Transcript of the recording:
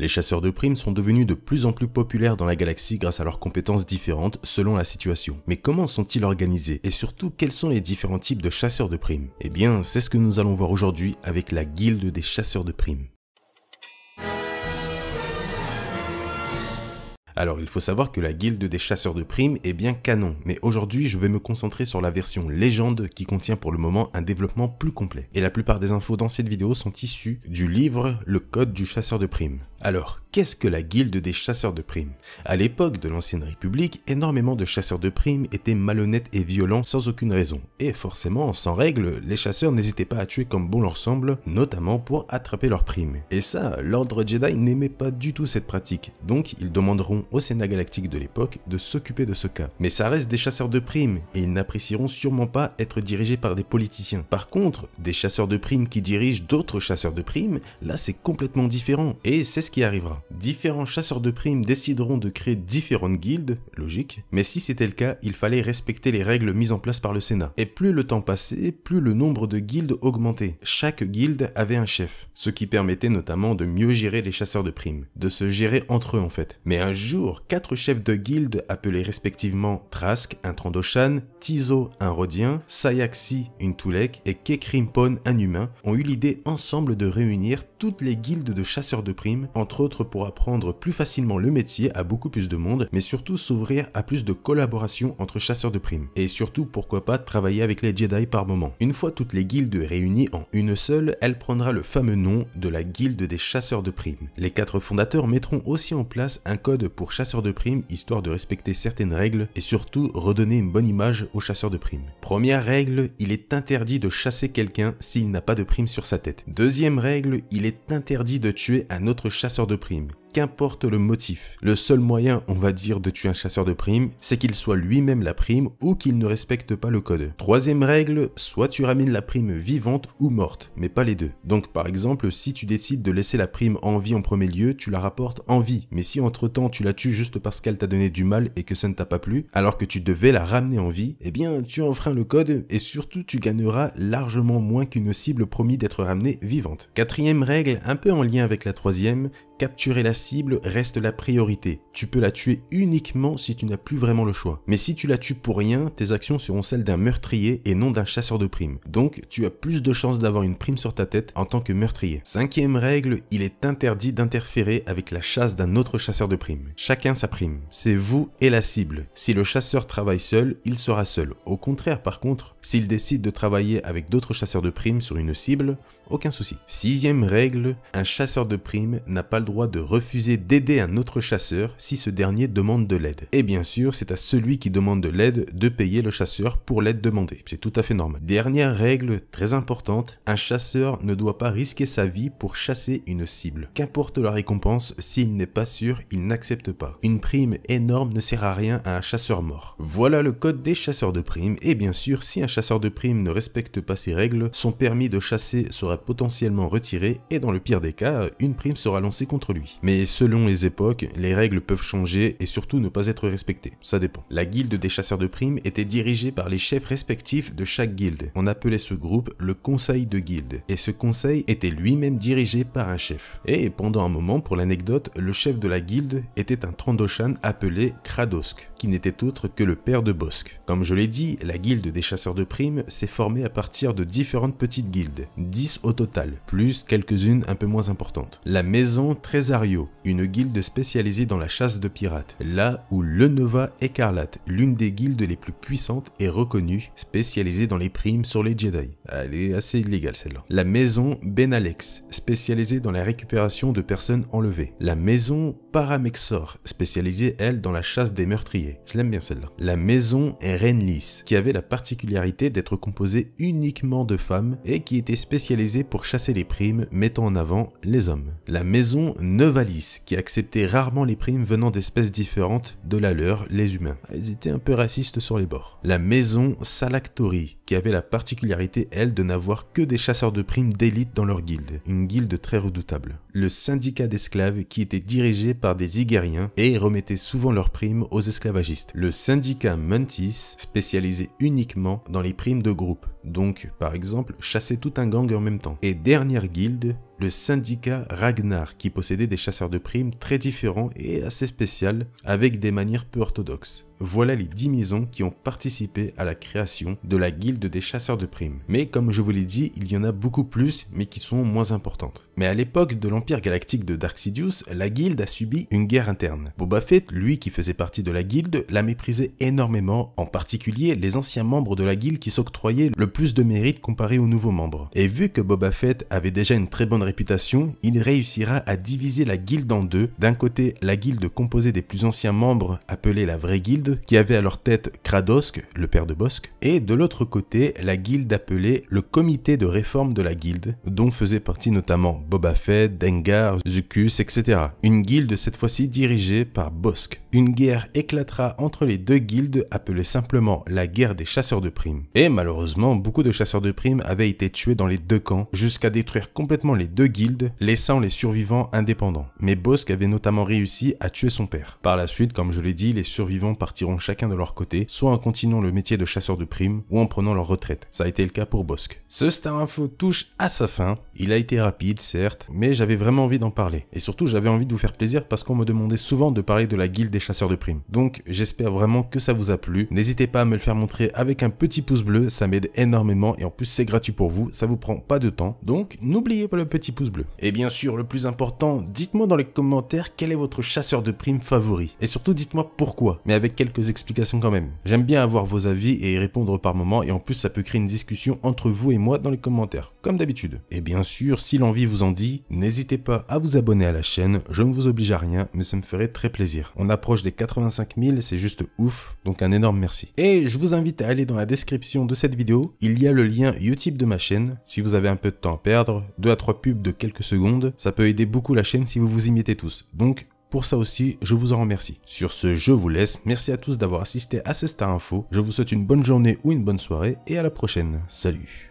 Les chasseurs de primes sont devenus de plus en plus populaires dans la galaxie grâce à leurs compétences différentes selon la situation. Mais comment sont-ils organisés et surtout quels sont les différents types de chasseurs de primes Eh bien, c'est ce que nous allons voir aujourd'hui avec la guilde des chasseurs de primes. Alors il faut savoir que la guilde des chasseurs de primes est bien canon, mais aujourd'hui je vais me concentrer sur la version légende qui contient pour le moment un développement plus complet. Et la plupart des infos dans cette vidéo sont issues du livre Le Code du chasseur de primes. Alors, qu'est-ce que la guilde des chasseurs de primes À l'époque de l'ancienne République, énormément de chasseurs de primes étaient malhonnêtes et violents sans aucune raison, et forcément, sans règle, les chasseurs n'hésitaient pas à tuer comme bon leur semble, notamment pour attraper leurs primes. Et ça, l'ordre Jedi n'aimait pas du tout cette pratique, donc ils demanderont au Sénat galactique de l'époque de s'occuper de ce cas. Mais ça reste des chasseurs de primes, et ils n'apprécieront sûrement pas être dirigés par des politiciens. Par contre, des chasseurs de primes qui dirigent d'autres chasseurs de primes, là c'est complètement différent, et c'est qui arrivera. Différents chasseurs de primes décideront de créer différentes guildes, logique, mais si c'était le cas, il fallait respecter les règles mises en place par le Sénat. Et plus le temps passait, plus le nombre de guildes augmentait. Chaque guilde avait un chef, ce qui permettait notamment de mieux gérer les chasseurs de primes, de se gérer entre eux en fait. Mais un jour, quatre chefs de guildes appelés respectivement Trask, un Trandoshan, Tizo, un Rodien, Sayaxi, une Toulek et Kekrimpon, un humain, ont eu l'idée ensemble de réunir toutes les guildes de chasseurs de primes, entre autres pour apprendre plus facilement le métier à beaucoup plus de monde, mais surtout s'ouvrir à plus de collaboration entre chasseurs de primes. Et surtout, pourquoi pas travailler avec les Jedi par moment. Une fois toutes les guildes réunies en une seule, elle prendra le fameux nom de la guilde des chasseurs de primes. Les quatre fondateurs mettront aussi en place un code pour chasseurs de primes, histoire de respecter certaines règles et surtout redonner une bonne image aux chasseurs de primes. Première règle, il est interdit de chasser quelqu'un s'il n'a pas de prime sur sa tête. Deuxième règle, il est est interdit de tuer un autre chasseur de primes, qu'importe le motif. Le seul moyen, on va dire, de tuer un chasseur de primes, c'est qu'il soit lui-même la prime ou qu'il ne respecte pas le code. Troisième règle, soit tu ramènes la prime vivante ou morte, mais pas les deux. Donc par exemple, si tu décides de laisser la prime en vie en premier lieu, tu la rapportes en vie, mais si entre-temps tu la tues juste parce qu'elle t'a donné du mal et que ça ne t'a pas plu, alors que tu devais la ramener en vie, eh bien tu enfreins le code et surtout tu gagneras largement moins qu'une cible promis d'être ramenée vivante. Quatrième règle, un peu en lien avec la troisième, capturer la cible reste la priorité. Tu peux la tuer uniquement si tu n'as plus vraiment le choix. Mais si tu la tues pour rien, tes actions seront celles d'un meurtrier et non d'un chasseur de primes. Donc tu as plus de chances d'avoir une prime sur ta tête en tant que meurtrier. Cinquième règle, il est interdit d'interférer avec la chasse d'un autre chasseur de primes. Chacun sa prime. C'est vous et la cible. Si le chasseur travaille seul, il sera seul. Au contraire par contre, s'il décide de travailler avec d'autres chasseurs de primes sur une cible, aucun souci. Sixième règle, un chasseur de primes n'a pas le droit droit de refuser d'aider un autre chasseur si ce dernier demande de l'aide. Et bien sûr, c'est à celui qui demande de l'aide de payer le chasseur pour l'aide demandée. C'est tout à fait normal. Dernière règle très importante, un chasseur ne doit pas risquer sa vie pour chasser une cible. Qu'importe la récompense, s'il n'est pas sûr, il n'accepte pas. Une prime énorme ne sert à rien à un chasseur mort. Voilà le code des chasseurs de primes, et bien sûr, si un chasseur de primes ne respecte pas ces règles, son permis de chasser sera potentiellement retiré, et dans le pire des cas, une prime sera lancée contre lui. Mais selon les époques, les règles peuvent changer et surtout ne pas être respectées, ça dépend. La guilde des chasseurs de primes était dirigée par les chefs respectifs de chaque guilde. On appelait ce groupe le conseil de guilde, et ce conseil était lui-même dirigé par un chef. Et pendant un moment, pour l'anecdote, le chef de la guilde était un Trandoshan appelé Kradosk, qui n'était autre que le père de Bosk. Comme je l'ai dit, la guilde des chasseurs de primes s'est formée à partir de différentes petites guildes, 10 au total, plus quelques-unes un peu moins importantes. La maison Trésario, une guilde spécialisée dans la chasse de pirates, là où l'Enova Écarlate, l'une des guildes les plus puissantes et reconnues, spécialisée dans les primes sur les Jedi. Elle est assez illégale celle-là. La maison Benalex, spécialisée dans la récupération de personnes enlevées. La maison Paramexor, spécialisée elle dans la chasse des meurtriers. Je l'aime bien celle-là. La maison Renlis, qui avait la particularité d'être composée uniquement de femmes et qui était spécialisée pour chasser les primes mettant en avant les hommes. La maison Novalis, qui acceptait rarement les primes venant d'espèces différentes de la leur, les humains. Ils étaient un peu racistes sur les bords. La maison Salactori, qui avait la particularité, elle, de n'avoir que des chasseurs de primes d'élite dans leur guilde, une guilde très redoutable. Le syndicat d'esclaves qui était dirigé par des Igériens et remettait souvent leurs primes aux esclavagistes. Le syndicat muntis spécialisé uniquement dans les primes de groupe, donc par exemple chasser tout un gang en même temps. Et dernière guilde, le syndicat Ragnar qui possédait des chasseurs de primes très différents et assez spéciales avec des manières peu orthodoxes. Voilà les 10 maisons qui ont participé à la création de la guilde des chasseurs de primes. Mais comme je vous l'ai dit, il y en a beaucoup plus, mais qui sont moins importantes. Mais à l'époque de l'Empire galactique de Dark Sidious, la guilde a subi une guerre interne. Boba Fett, lui qui faisait partie de la guilde, la méprisait énormément, en particulier les anciens membres de la guilde qui s'octroyaient le plus de mérite comparé aux nouveaux membres. Et vu que Boba Fett avait déjà une très bonne réputation, il réussira à diviser la guilde en deux. D'un côté, la guilde composée des plus anciens membres, appelée la vraie guilde, qui avaient à leur tête Kradosk, le père de Bosk, et de l'autre côté la guilde appelée le Comité de réforme de la guilde, dont faisaient partie notamment Boba Fett, Dengar, Zucus, etc. Une guilde cette fois-ci dirigée par Bosk une guerre éclatera entre les deux guildes appelée simplement la guerre des chasseurs de primes. Et malheureusement, beaucoup de chasseurs de primes avaient été tués dans les deux camps jusqu'à détruire complètement les deux guildes, laissant les survivants indépendants. Mais Bosk avait notamment réussi à tuer son père. Par la suite, comme je l'ai dit, les survivants partiront chacun de leur côté, soit en continuant le métier de chasseur de primes ou en prenant leur retraite. Ça a été le cas pour Bosk. Ce Star Info touche à sa fin. Il a été rapide, certes, mais j'avais vraiment envie d'en parler. Et surtout, j'avais envie de vous faire plaisir parce qu'on me demandait souvent de parler de la guilde des chasseur chasseurs de primes. Donc j'espère vraiment que ça vous a plu. N'hésitez pas à me le faire montrer avec un petit pouce bleu, ça m'aide énormément et en plus c'est gratuit pour vous, ça vous prend pas de temps. Donc n'oubliez pas le petit pouce bleu. Et bien sûr, le plus important, dites-moi dans les commentaires quel est votre chasseur de primes favori. Et surtout dites-moi pourquoi, mais avec quelques explications quand même. J'aime bien avoir vos avis et y répondre par moment et en plus ça peut créer une discussion entre vous et moi dans les commentaires, comme d'habitude. Et bien sûr, si l'envie vous en dit, n'hésitez pas à vous abonner à la chaîne, je ne vous oblige à rien, mais ça me ferait très plaisir. On apprend des 85 000, c'est juste ouf, donc un énorme merci. Et je vous invite à aller dans la description de cette vidéo, il y a le lien YouTube de ma chaîne, si vous avez un peu de temps à perdre, 2 à 3 pubs de quelques secondes, ça peut aider beaucoup la chaîne si vous vous y mettez tous, donc pour ça aussi, je vous en remercie. Sur ce, je vous laisse. Merci à tous d'avoir assisté à ce Star Info. Je vous souhaite une bonne journée ou une bonne soirée et à la prochaine. Salut